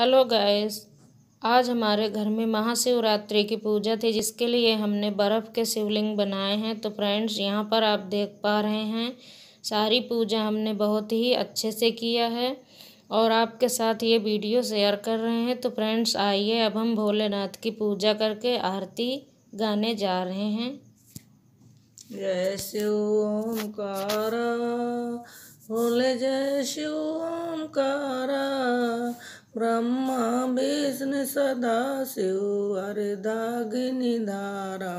hello guys आज हमारे घर में महाशिवरात्रि की पूजा थी जिसके लिए हमने बर्फ़ के शिवलिंग बनाए हैं तो फ्रेंड्स यहाँ पर आप देख पा रहे हैं सारी पूजा हमने बहुत ही अच्छे से किया है और आपके साथ ये वीडियो शेयर कर रहे हैं तो फ्रेंड्स आइए अब हम भोलेनाथ की पूजा करके आरती गाने जा रहे हैं जय शिव ओमकारा भोले जय शिव ब्रह्मा विष्णु सदा शिव हरदागिनी धारा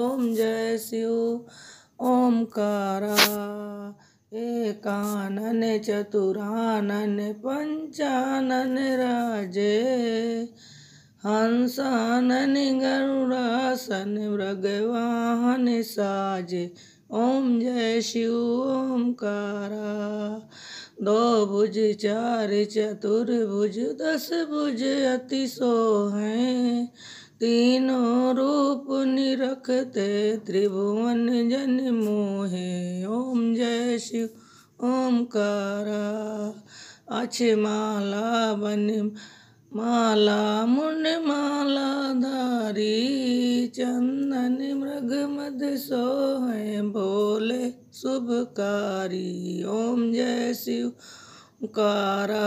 ओम जय शिव कारा एकानन चतुरानन पंचानन राजे हंसानन गरुड़ासन मृगवाहन साजे ओम जय शिव कारा दो भुज चार चतुर्भुज दस भुज अति सो हैं तीनों रूप निरखते त्रिभुवन जन मोहे ओम जय शिव कारा अक्ष माला बन माला मुंड माला धारी चंदन मृग मध सोहे भोले शुभकारी ओम जय शिव कारा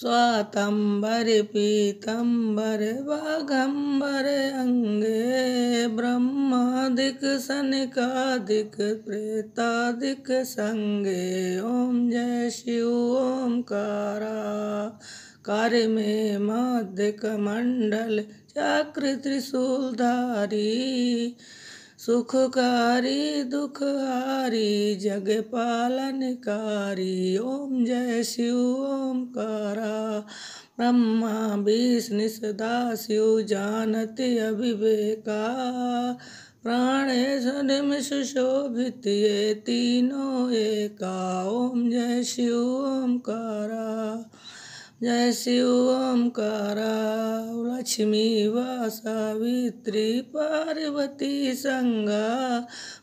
स्वातंबर पीतंबर बाघंबर अंगे ब्रह्मादिक सनिकादिक प्रेतादिक संगे ओम जय शिव ओंकारा कार्य में माध्यक मंडल चक्र त्रिशूलधारी सुखकारी दुखहारी जग पालनकारी ओम जय शिव कारा ब्रह्मा विष्णु सदा शिव जानते अभिवेका प्राण सुनिम सुशोभित ये तीनों एका ओम जय शिव कारा जय शिव ओंकारा लक्ष्मी वा सावित्री पार्वती संगा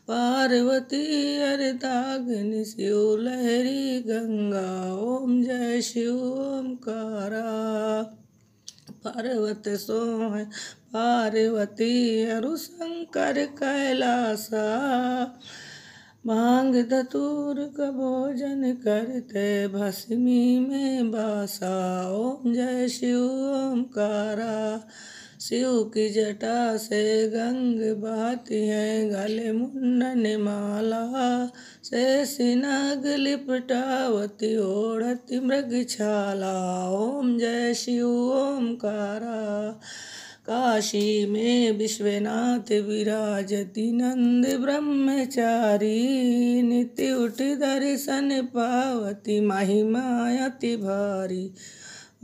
पार्वती अरिताग्नि शिव लहरी गंगा ओम जय शिव ओंकारा पर्वत सोह पार्वती अरु शंकर कैलासा मांग धतूर का भोजन करते भस्मी में बासा ओम जय शिव कारा शिव की जटा से गंग बहती है गले मुंडन माला से सिनाग लिपटावती ओढ़ती मृग छाला ओम जय शिव कारा काशी में विश्वनाथ विराजति नंद ब्रह्मचारी नित्य उठ दर्शन पावती महिमा अति भारी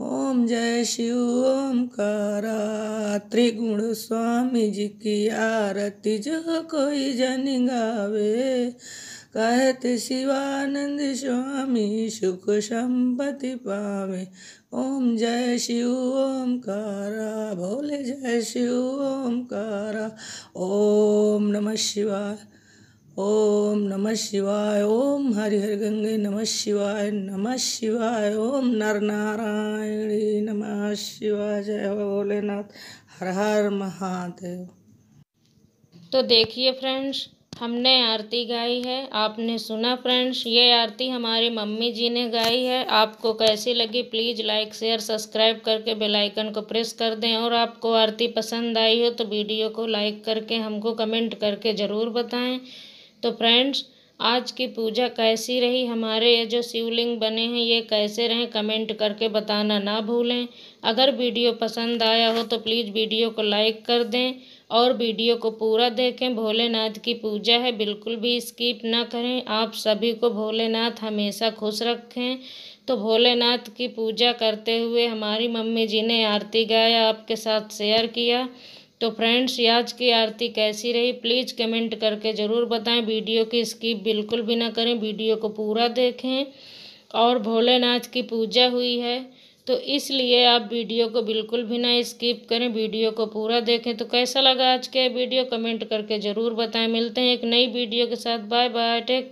ओम जय शिव कारा त्रिगुण स्वामी जी की आरती जो कोई जन गावे कहत शिवानंद स्वामी सुख संपत्ति पावे ओम जय शिव कारा भोले जय शिव कारा ओम नमः शिवाय ओम नमः शिवाय ओम हरिहर गंगे नमः शिवाय नमः शिवाय ओम नर नारायण नमः शिवाय जय भोलेनाथ हर हर महादेव तो देखिए फ्रेंड्स हमने आरती गाई है आपने सुना फ्रेंड्स ये आरती हमारी मम्मी जी ने गाई है आपको कैसी लगी प्लीज़ लाइक शेयर सब्सक्राइब करके बेल आइकन को प्रेस कर दें और आपको आरती पसंद आई हो तो वीडियो को लाइक करके हमको कमेंट करके ज़रूर बताएं तो फ्रेंड्स आज की पूजा कैसी रही हमारे ये जो शिवलिंग बने हैं ये कैसे रहें कमेंट करके बताना ना भूलें अगर वीडियो पसंद आया हो तो प्लीज़ वीडियो को लाइक कर दें और वीडियो को पूरा देखें भोलेनाथ की पूजा है बिल्कुल भी स्किप ना करें आप सभी को भोलेनाथ हमेशा खुश रखें तो भोलेनाथ की पूजा करते हुए हमारी मम्मी जी ने आरती गाया आपके साथ शेयर किया तो फ्रेंड्स आज की आरती कैसी रही प्लीज़ कमेंट करके ज़रूर बताएं वीडियो की स्किप बिल्कुल भी ना करें वीडियो को पूरा देखें और भोलेनाथ की पूजा हुई है तो इसलिए आप वीडियो को बिल्कुल भी ना स्किप करें वीडियो को पूरा देखें तो कैसा लगा आज के वीडियो कमेंट करके ज़रूर बताएं मिलते हैं एक नई वीडियो के साथ बाय बाय टेक